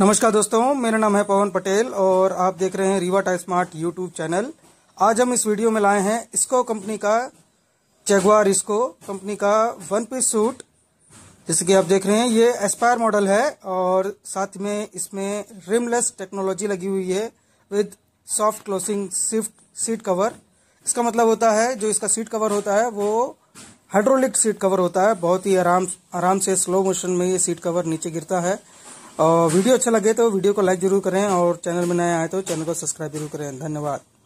नमस्कार दोस्तों मेरा नाम है पवन पटेल और आप देख रहे हैं Rewa time smart YouTube channel आज हम इस वीडियो में लाए हैं इसको कंपनी का चेगवार इसको कंपनी का वन पीस सूट जैसे कि आप देख रहे हैं ये एस्पायर मॉडल है और साथ में इसमें रिमलेस टेक्नोलॉजी लगी हुई है with soft closing shift seat cover इसका मतलब होता है जो इसका सीट कवर होता है वो हाइड्रोलिक सीट कवर होता है बहुत ही आराम आराम से स्लो मोशन में ये सीट कवर नीचे गिरता है वीडियो अच्छा लगे तो वीडियो को लाइक जरूर करें और चैनल में नया आए तो चैनल को सब्सक्राइब जरूर करें धन्यवाद